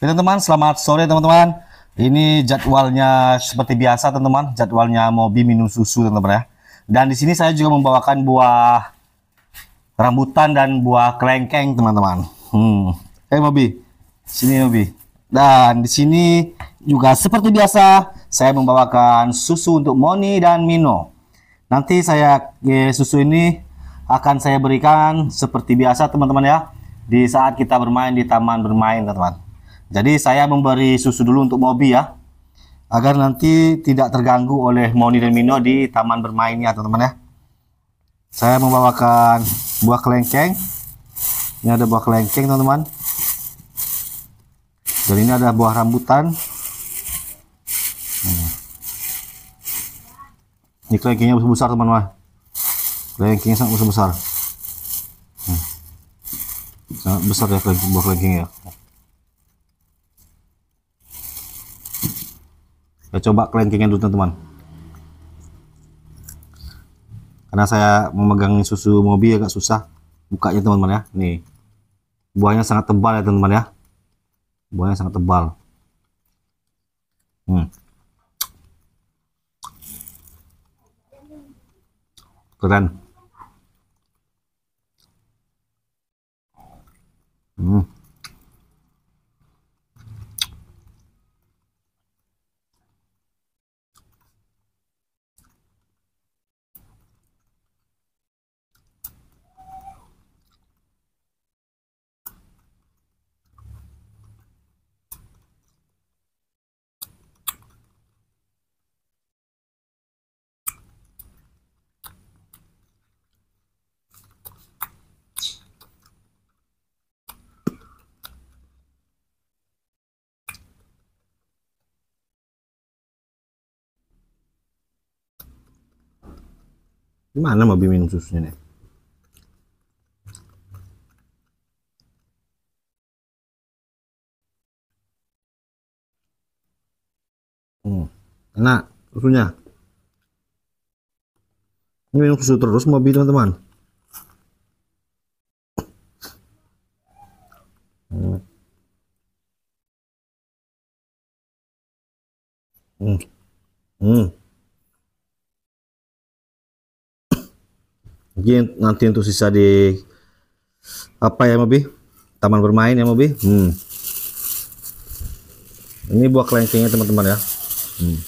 teman-teman, selamat sore teman-teman. Ini jadwalnya seperti biasa teman-teman, jadwalnya Mobi minum susu teman-teman ya. Dan di sini saya juga membawakan buah rambutan dan buah kelengkeng teman-teman. Hmm. Eh Mobi, sini Mobi. Dan di sini juga seperti biasa saya membawakan susu untuk Moni dan Mino. Nanti saya ya, susu ini akan saya berikan seperti biasa teman-teman ya di saat kita bermain di taman bermain teman-teman. Jadi saya memberi susu dulu untuk Mobi ya, agar nanti tidak terganggu oleh Moni dan Mino di taman bermainnya teman-teman ya. Saya membawakan buah kelengkeng. Ini ada buah kelengkeng teman-teman. Dan ini ada buah rambutan. Ini kelengkengnya besar teman-teman. Kelengkengnya sangat besar-besar. Hmm. Sangat besar ya kelengkeng, buah kelengkeng ya. saya coba kelengkingnya dulu teman-teman karena saya memegang susu mobil agak susah bukanya teman-teman ya nih buahnya sangat tebal ya teman-teman ya buahnya sangat tebal hmm. keren Gimana mau minum susunya nih? Hmm, enak susunya. Ini minum susu terus mau teman-teman. Hmm. Hmm. Hmm. mungkin nanti untuk sisa di apa ya mobi taman bermain ya mobi hmm. ini buah kelengkingnya teman-teman ya hmm.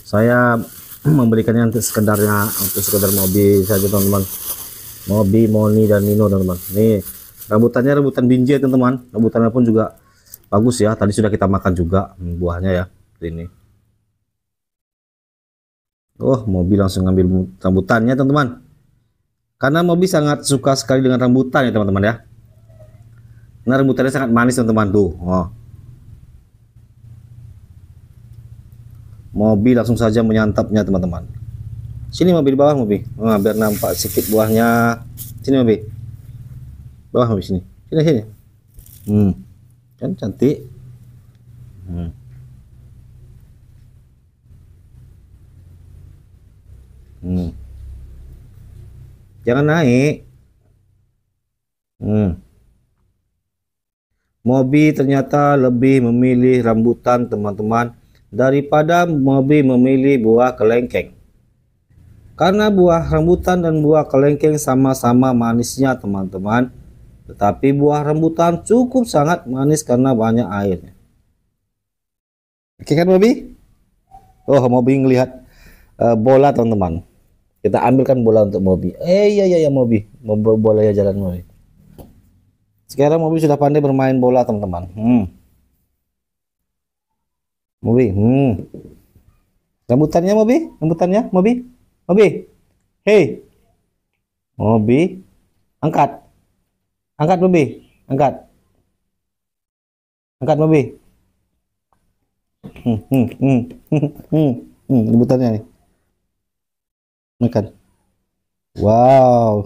saya memberikannya nanti sekedarnya untuk sekedar mobi saja teman-teman mobi moni dan Nino teman-teman ini rambutannya rambutan binjai teman-teman rambutannya pun juga bagus ya tadi sudah kita makan juga hmm, buahnya ya ini Oh, mobil langsung ngambil rambutannya, teman-teman. Karena Mobi sangat suka sekali dengan rambutan ya teman-teman ya. Nah rambutannya sangat manis teman-teman tuh. Oh. Mobi langsung saja menyantapnya teman-teman. Sini Mobi di bawah Mobi. Nah, biar nampak sedikit buahnya. Sini Mobi. Bawah Mobi sini. Sini sini. Hmm. Kan cantik. Hmm. Hmm. Jangan naik. Hmm. Mobi ternyata lebih memilih rambutan teman-teman daripada Mobi memilih buah kelengkeng. Karena buah rambutan dan buah kelengkeng sama-sama manisnya teman-teman. Tetapi buah rambutan cukup sangat manis karena banyak airnya. Oke kan Mobi? Oh Mobi ngelihat uh, bola teman-teman kita ambilkan bola untuk Mobi eh iya iya ya Mobi bola ya jalan Mobi sekarang Mobi sudah pandai bermain bola teman-teman hmm. Mobi hmm. rambutannya Mobi rambutannya Mobi Mobi hei Mobi angkat angkat Mobi angkat angkat Mobi hmm, hmm, hmm, hmm, hmm, hmm, hmm rambutannya nih makan wow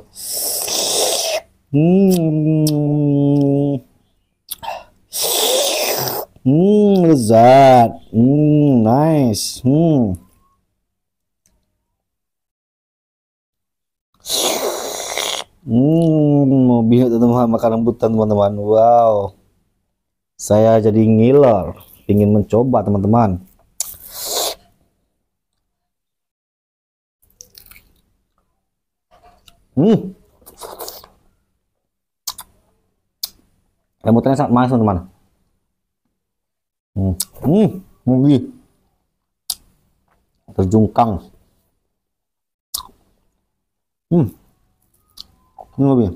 hmm hmm lezat hmm nice hmm hmm mau teman-teman makan rambutan teman-teman wow saya jadi ngiler ingin mencoba teman-teman Hmm. Lembutnya sangat manis, teman-teman. Hmm. Hmm, Hmm. Terjungkang. Hmm. Ini lebih.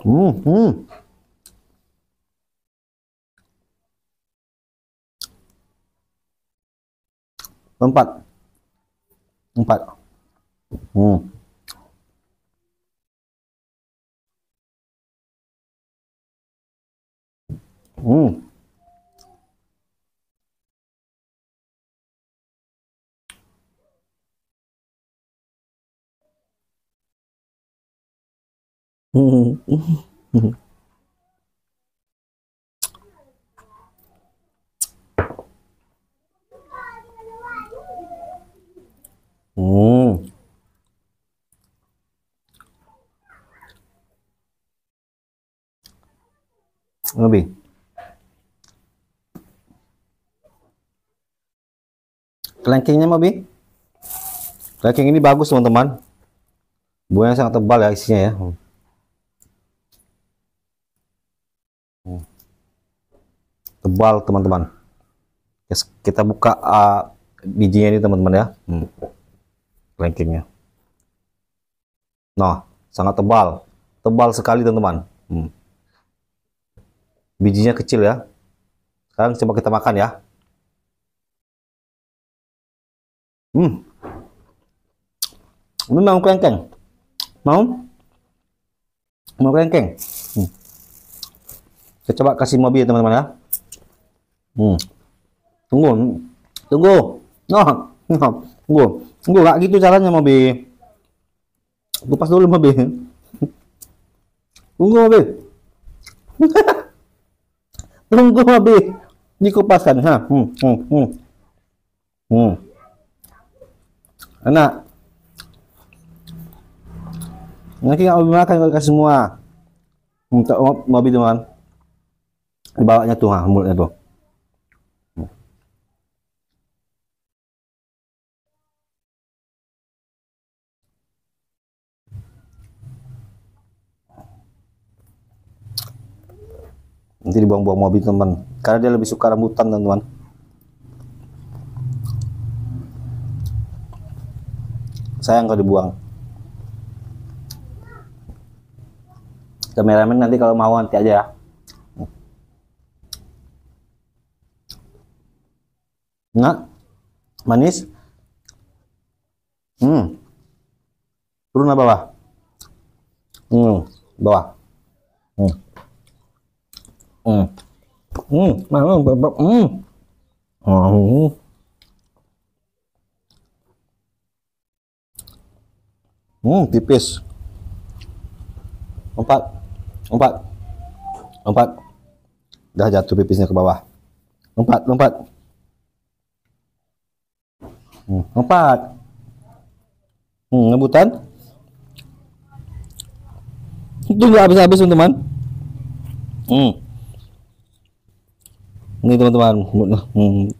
Hmm, hmm. Empat. Empat. Hmm. Hmm. Hmm. lebih. kelengkingnya mau bi? Kelengking ini bagus teman-teman. Buahnya sangat tebal ya isinya ya. Hmm. Tebal teman-teman. Kita buka uh, bijinya ini teman-teman ya. Hmm. Kelengkingnya. Nah, sangat tebal. Tebal sekali teman-teman. Hmm bijinya kecil ya sekarang coba kita makan ya hmm ini mau kelengkeng mau mau kelengkeng hmm. Saya coba kasih mobil ya teman-teman ya hmm. tunggu tunggu no nah, no nah. tunggu tunggu gak gitu caranya mobil kupas dulu mobil tunggu mobil Tunggu habis dikupaskan. Ha. Hmm, hmm, hmm. Hmm. Enak. Nanti nggak mau makan kalau kasih semua. Untuk Abi teman. Dibawanya tuh ha, mulutnya tuh. nanti dibuang-buang mobil teman karena dia lebih suka rambutan teman-teman sayang kalau dibuang kameramen nanti kalau mau nanti aja ya enak manis. Hmm. Turun apa bawah. Hmm, bawah. Hmm. Hmm. Hmm. Hmm. Hmm. Hmm, tipis. Empat. Empat. Empat. Dah jatuh pipisnya ke bawah. Empat, empat. Hmm, empat. Hmm, ngebutan. Itu nggak habis-habis, teman. Hmm ini teman-teman hmm,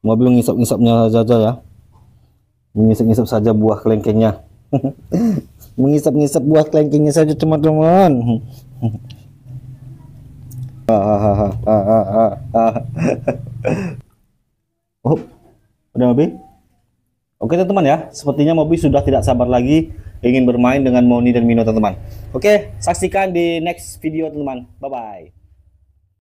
mobil mengisap-ngisapnya saja ya mengisap-ngisap saja buah kelengkengnya mengisap-ngisap buah kelengkengnya saja teman-teman oh udah mobil oke teman-teman ya sepertinya mobil sudah tidak sabar lagi ingin bermain dengan Moni dan Mino teman-teman oke saksikan di next video teman-teman bye-bye